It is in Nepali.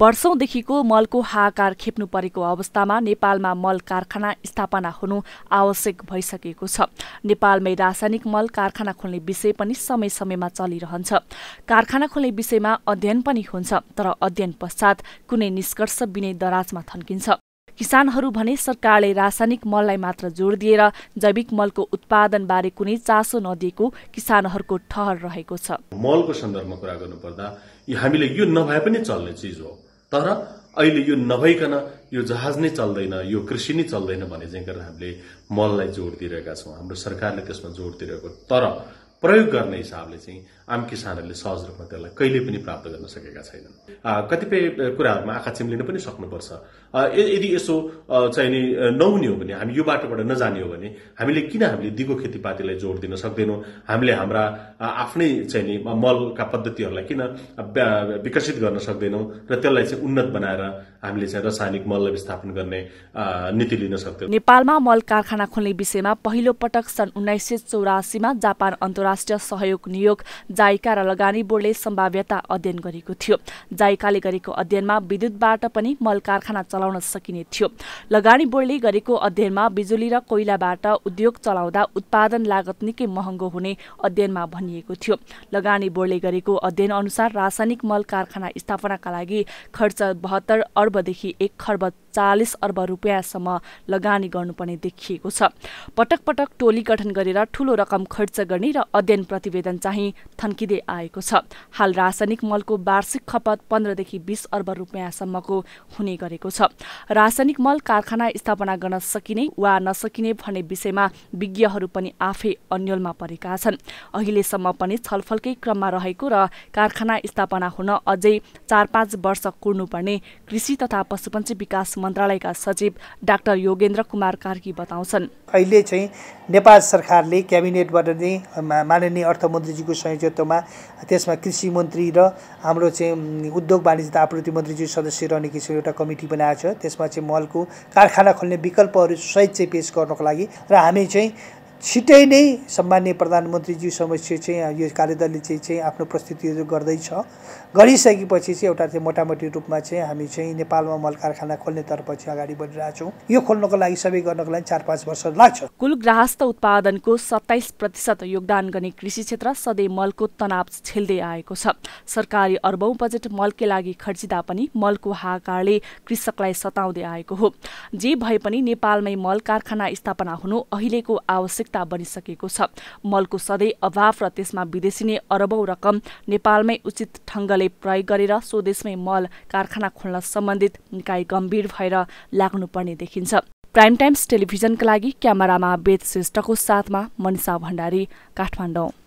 वर्षौंदेखिको मलको हाहाकार खेप्नु परेको अवस्थामा नेपालमा मल कारखाना स्थापना हुनु आवश्यक भइसकेको छ नेपालमै रासायनिक मल कारखाना खोल्ने विषय पनि समय समयमा चलिरहन्छ कारखाना खोल्ने विषयमा अध्ययन पनि हुन्छ तर अध्ययन पश्चात कुनै निष्कर्ष विनय दराजमा थन्किन्छ किसानहरू भने सरकारले रासायनिक मललाई मात्र जोड दिएर जैविक मलको उत्पादनबारे कुनै चासो नदिएको किसानहरूको ठहर रहेको छ मलको सन्दर्भमा कुरा गर्नुपर्दा हामीले यो नभए पनि चल्ने चिज हो तर अहिले यो नभइकन यो जहाज नै चल्दैन यो कृषि नै चल्दैन भने चाहिँ गरेर हामीले मललाई जोड दिइरहेका छौँ हाम्रो सरकारले त्यसमा जोड दिइरहेको तर प्रयोग गर्ने हिसाबले चाहिँ आम किसानहरूले सहज रूपमा त्यसलाई कहिले पनि प्राप्त गर्न सकेका छैनन् कतिपय कुराहरूमा आँखा चिम्लिन पनि सक्नुपर्छ यदि यसो चाहिँ नि नहुने हो भने हामी यो बाटोबाट नजाने हो भने हामीले किन हामीले दिगो खेतीपातीलाई जोड दिन सक्दैनौँ हामीले हाम्रा आफ्नै चाहिँ नि मलका पद्धतिहरूलाई किन विकसित गर्न सक्दैनौँ र त्यसलाई चाहिँ उन्नत बनाएर हामीले चाहिँ रासायनिक मल विस्थापन गर्ने नीति लिन सक्दैनौँ नेपालमा मल कारखाना खोल्ने विषयमा पहिलो पटक सन् उन्नाइस सय चौरासीमा जापान अन्तर्राष्ट्रिय अन्तर्राष्ट्रिय सहयोग नियोग जाइका र लगानी बोर्डले सम्भाव्यता अध्ययन गरेको थियो जाइकाले गरेको अध्ययनमा विद्युतबाट पनि मल कारखाना चलाउन सकिने थियो लगानी बोर्डले गरेको अध्ययनमा बिजुली र कोइलाबाट उद्योग चलाउँदा उत्पादन लागत निकै महँगो हुने अध्ययनमा भनिएको थियो लगानी बोर्डले गरेको अध्ययन अनुसार रासायनिक मल कारखाना स्थापनाका लागि खर्च बहत्तर अर्बदेखि एक खर्ब चालिस अर्ब रुपियाँसम्म लगानी गर्नुपर्ने देखिएको छ पटक पटक टोली गठन गरेर ठूलो रकम खर्च गर्ने र अध्ययन प्रतिवेदन चाहिँ थन्किँदै आएको छ हाल रासायनिक मलको वार्षिक खपत पन्ध्रदेखि बिस अर्ब रुपियाँसम्मको हुने गरेको छ रासायनिक मल कारखाना स्थापना गर्न सकिने वा नसकिने भन्ने विषयमा विज्ञहरू पनि आफै अन्यलमा परेका छन् अहिलेसम्म पनि छलफलकै क्रममा रहेको र कारखाना स्थापना हुन अझै चार पाँच वर्ष कुर्नुपर्ने कृषि तथा पशुपन्छी विकास मन्त्रालयका सचिव डाक्टर योगेन्द्र कुमार कार्की बताउँछन् अहिले चाहिँ नेपाल सरकारले क्याबिनेटबाट नै माननीय अर्थमन्त्रीजीको संयोजकत्वमा त्यसमा कृषि मन्त्री र हाम्रो चाहिँ उद्योग वाणिज्य आपूर्ति मन्त्रीजी सदस्य रहने किसिमको एउटा कमिटी बनाएको छ त्यसमा चाहिँ मलको कारखाना खोल्ने सहित चाहिँ पेस गर्नको लागि र हामी चाहिँ छिटै नै सम्मान्य प्रधानमन्त्रीज्यू समक्ष चाहिँ यो कार्यदलले चाहिँ चाहिँ आफ्नो प्रस्तुतिहरू गर्दैछ गरिसकेपछि चाहिँ एउटा चाहिँ मोटामोटी रूपमा चाहिँ हामी चाहिँ नेपालमा मल कारखाना खोल्नेतर्फ चाहिँ अगाडि बढिरहेछौँ यो खोल्नको लागि सबै गर्नको लागि चार पाँच वर्ष लाग्छ कुल ग्राहस्थ उत्पादनको सत्ताइस प्रतिशत योगदान गर्ने कृषि क्षेत्र सधैँ मलको तनाव छेल्दै आएको छ सरकारी अर्बौं बजेट मलकै लागि खर्चिँदा पनि मलको हाहाकारले कृषकलाई सताउँदै आएको हो जे भए पनि नेपालमै मल कारखाना स्थापना हुनु अहिलेको आवश्यक आवश्यकता बनिसकेको छ मलको सधैँ अभाव र त्यसमा विदेशी नै अरबौँ रकम नेपालमै उचित ढङ्गले प्रयोग गरेर स्वदेशमै मल कारखाना खोल्न सम्बन्धित निकाय गम्भीर भएर लाग्नुपर्ने देखिन्छ प्राइम टाइम्स टेलिभिजनका लागि क्यामेरामा वेद श्रेष्ठको साथमा मनिषा भण्डारी काठमाडौँ